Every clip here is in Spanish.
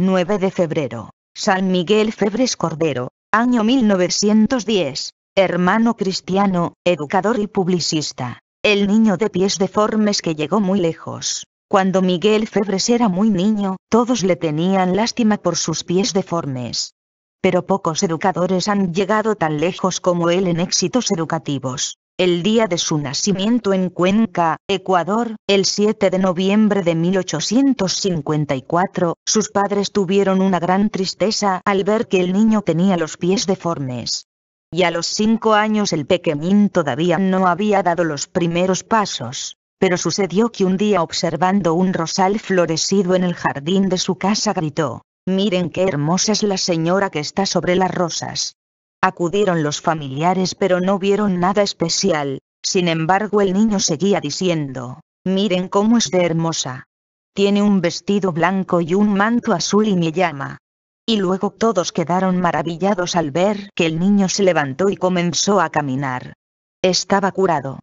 9 de febrero. San Miguel Febres Cordero, año 1910. Hermano cristiano, educador y publicista. El niño de pies deformes que llegó muy lejos. Cuando Miguel Febres era muy niño, todos le tenían lástima por sus pies deformes. Pero pocos educadores han llegado tan lejos como él en éxitos educativos el día de su nacimiento en Cuenca, Ecuador, el 7 de noviembre de 1854, sus padres tuvieron una gran tristeza al ver que el niño tenía los pies deformes. Y a los cinco años el pequeñín todavía no había dado los primeros pasos. Pero sucedió que un día observando un rosal florecido en el jardín de su casa gritó, Miren qué hermosa es la señora que está sobre las rosas. Acudieron los familiares pero no vieron nada especial, sin embargo el niño seguía diciendo, miren cómo es de hermosa. Tiene un vestido blanco y un manto azul y me llama. Y luego todos quedaron maravillados al ver que el niño se levantó y comenzó a caminar. Estaba curado.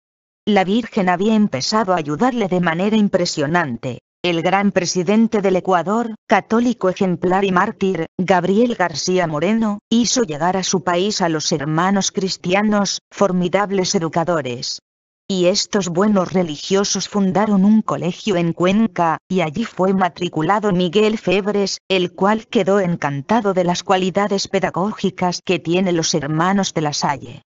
La Virgen había empezado a ayudarle de manera impresionante el gran presidente del Ecuador, católico ejemplar y mártir, Gabriel García Moreno, hizo llegar a su país a los hermanos cristianos, formidables educadores. Y estos buenos religiosos fundaron un colegio en Cuenca, y allí fue matriculado Miguel Febres, el cual quedó encantado de las cualidades pedagógicas que tienen los hermanos de la Salle.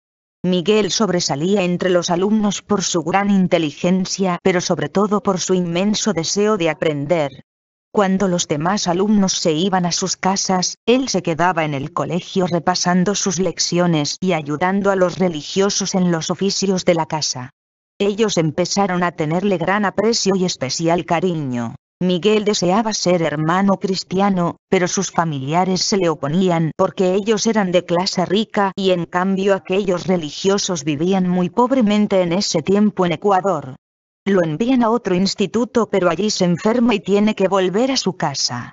Miguel sobresalía entre los alumnos por su gran inteligencia pero sobre todo por su inmenso deseo de aprender. Cuando los demás alumnos se iban a sus casas, él se quedaba en el colegio repasando sus lecciones y ayudando a los religiosos en los oficios de la casa. Ellos empezaron a tenerle gran aprecio y especial cariño. Miguel deseaba ser hermano cristiano, pero sus familiares se le oponían porque ellos eran de clase rica y en cambio aquellos religiosos vivían muy pobremente en ese tiempo en Ecuador. Lo envían a otro instituto pero allí se enferma y tiene que volver a su casa.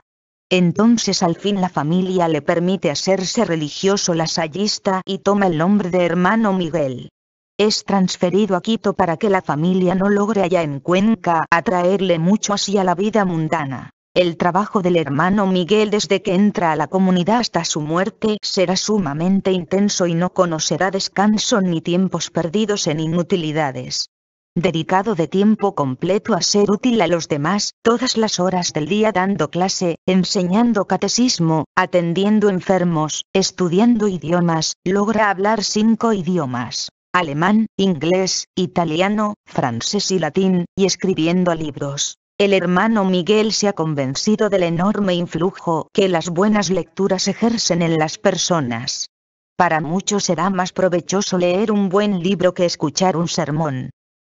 Entonces al fin la familia le permite hacerse religioso lasallista y toma el nombre de hermano Miguel. Es transferido a Quito para que la familia no logre allá en Cuenca atraerle mucho hacia la vida mundana. El trabajo del hermano Miguel desde que entra a la comunidad hasta su muerte será sumamente intenso y no conocerá descanso ni tiempos perdidos en inutilidades dedicado de tiempo completo a ser útil a los demás, todas las horas del día dando clase, enseñando catecismo, atendiendo enfermos, estudiando idiomas, logra hablar cinco idiomas alemán, inglés, italiano, francés y latín, y escribiendo libros. El hermano Miguel se ha convencido del enorme influjo que las buenas lecturas ejercen en las personas. Para muchos será más provechoso leer un buen libro que escuchar un sermón.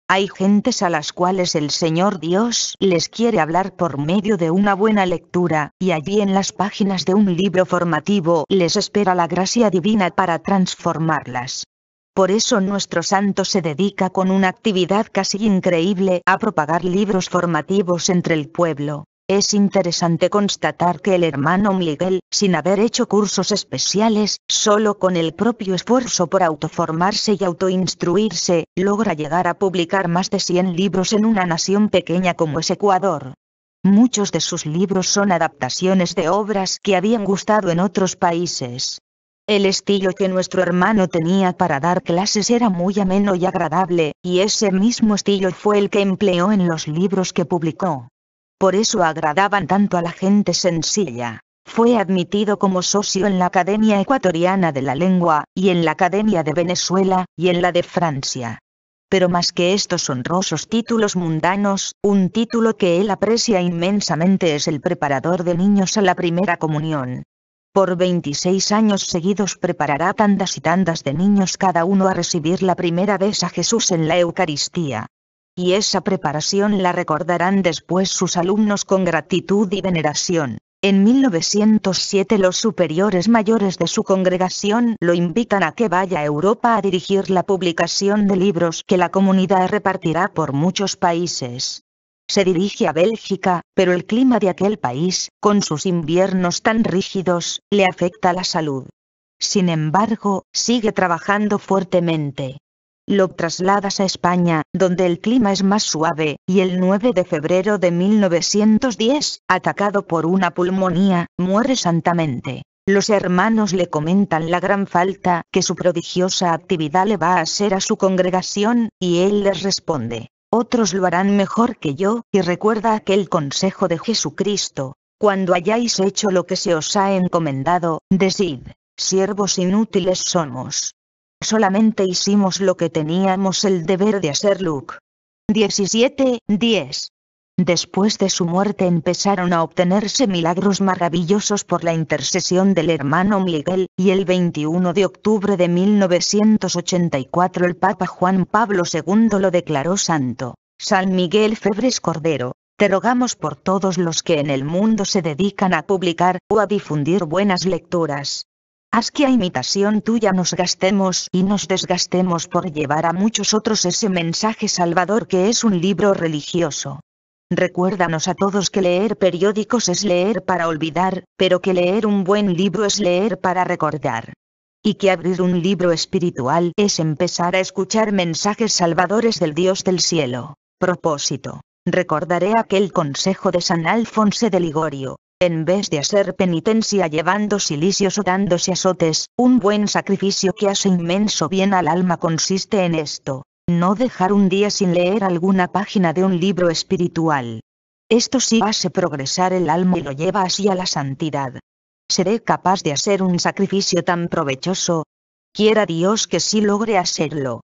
Hay gentes a las cuales el Señor Dios les quiere hablar por medio de una buena lectura, y allí en las páginas de un libro formativo les espera la gracia divina para transformarlas. Por eso nuestro santo se dedica con una actividad casi increíble a propagar libros formativos entre el pueblo. Es interesante constatar que el hermano Miguel, sin haber hecho cursos especiales, solo con el propio esfuerzo por autoformarse y autoinstruirse, logra llegar a publicar más de 100 libros en una nación pequeña como es Ecuador. Muchos de sus libros son adaptaciones de obras que habían gustado en otros países. El estilo que nuestro hermano tenía para dar clases era muy ameno y agradable, y ese mismo estilo fue el que empleó en los libros que publicó. Por eso agradaban tanto a la gente sencilla. Fue admitido como socio en la Academia Ecuatoriana de la Lengua, y en la Academia de Venezuela, y en la de Francia. Pero más que estos honrosos títulos mundanos, un título que él aprecia inmensamente es el preparador de niños a la primera comunión, por 26 años seguidos preparará tandas y tandas de niños cada uno a recibir la primera vez a Jesús en la Eucaristía. Y esa preparación la recordarán después sus alumnos con gratitud y veneración. En 1907 los superiores mayores de su congregación lo invitan a que vaya a Europa a dirigir la publicación de libros que la comunidad repartirá por muchos países se dirige a Bélgica, pero el clima de aquel país, con sus inviernos tan rígidos, le afecta la salud. Sin embargo, sigue trabajando fuertemente. Lo trasladas a España, donde el clima es más suave, y el 9 de febrero de 1910, atacado por una pulmonía, muere santamente. Los hermanos le comentan la gran falta que su prodigiosa actividad le va a hacer a su congregación, y él les responde, otros lo harán mejor que yo, y recuerda aquel consejo de Jesucristo, cuando hayáis hecho lo que se os ha encomendado, decid, siervos inútiles somos. Solamente hicimos lo que teníamos el deber de hacer. Luke 17, 10. Después de su muerte empezaron a obtenerse milagros maravillosos por la intercesión del hermano Miguel, y el 21 de octubre de 1984 el Papa Juan Pablo II lo declaró santo. San Miguel Febres Cordero, te rogamos por todos los que en el mundo se dedican a publicar o a difundir buenas lecturas. Haz que a imitación tuya nos gastemos y nos desgastemos por llevar a muchos otros ese mensaje salvador que es un libro religioso. Recuérdanos a todos que leer periódicos es leer para olvidar, pero que leer un buen libro es leer para recordar. Y que abrir un libro espiritual es empezar a escuchar mensajes salvadores del Dios del cielo. Propósito. Recordaré aquel consejo de San Alfonso de Ligorio. En vez de hacer penitencia llevando silicios o dándose azotes, un buen sacrificio que hace inmenso bien al alma consiste en esto, no dejar un día sin leer alguna página de un libro espiritual. Esto sí hace progresar el alma y lo lleva así a la santidad. ¿Seré capaz de hacer un sacrificio tan provechoso? Quiera Dios que sí logre hacerlo.